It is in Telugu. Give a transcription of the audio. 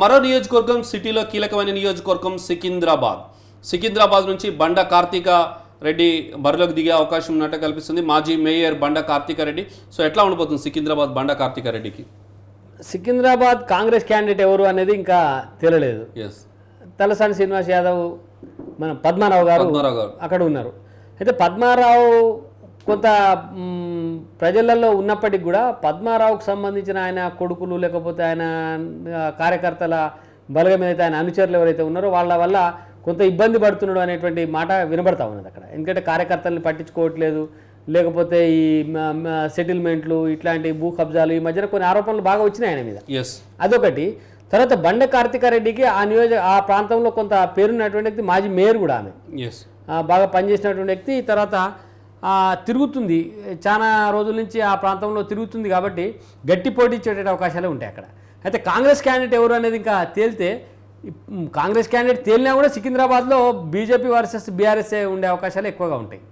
మరో నియోజకవర్గం సిటీలో కీలకమైన నియోజకవర్గం సికింద్రాబాద్ సికింద్రాబాద్ నుంచి బండ కార్తీక రెడ్డి బరిలోకి దిగే అవకాశం ఉన్నట్టు కల్పిస్తుంది మాజీ మేయర్ బండ కార్తీక రెడ్డి సో ఎట్లా ఉండిపోతుంది సికింద్రాబాద్ బండ కార్తీక రెడ్డికి సికింద్రాబాద్ కాంగ్రెస్ క్యాండిడేట్ ఎవరు అనేది ఇంకా తేలలేదు తలసాని శ్రీనివాస్ యాదవ్ మన పద్మారావు గారు అక్కడ ఉన్నారు అయితే పద్మారావు కొంత ప్రజలలో ఉన్నప్పటికి కూడా పద్మారావుకు సంబంధించిన ఆయన కొడుకులు లేకపోతే ఆయన కార్యకర్తల బలగం ఏదైతే ఆయన అనుచరులు ఎవరైతే ఉన్నారో వాళ్ళ వల్ల కొంత ఇబ్బంది పడుతున్నాడు అనేటువంటి మాట వినబడతా ఉన్నది అక్కడ ఎందుకంటే కార్యకర్తలను పట్టించుకోవట్లేదు లేకపోతే ఈ సెటిల్మెంట్లు ఇట్లాంటి భూ కబ్జాలు ఈ మధ్యన కొన్ని ఆరోపణలు బాగా వచ్చినాయి ఆయన మీద అదొకటి తర్వాత బండ కార్తికారెడ్డికి ఆ నియోజక ఆ ప్రాంతంలో కొంత పేరున్నటువంటి వ్యక్తి మాజీ మేయర్ కూడా ఆమె బాగా పనిచేసినటువంటి వ్యక్తి తర్వాత తిరుగుతుంది చాలా రోజుల నుంచి ఆ ప్రాంతంలో తిరుగుతుంది కాబట్టి గట్టి పోటీ చేయడానికి అవకాశాలే ఉంటాయి అక్కడ అయితే కాంగ్రెస్ క్యాండిడేట్ ఎవరు అనేది ఇంకా తేలితే కాంగ్రెస్ క్యాండిడేట్ తేలినా కూడా సికింద్రాబాద్లో బీజేపీ వర్సెస్ బీఆర్ఎస్ఏ ఉండే అవకాశాలు ఎక్కువగా ఉంటాయి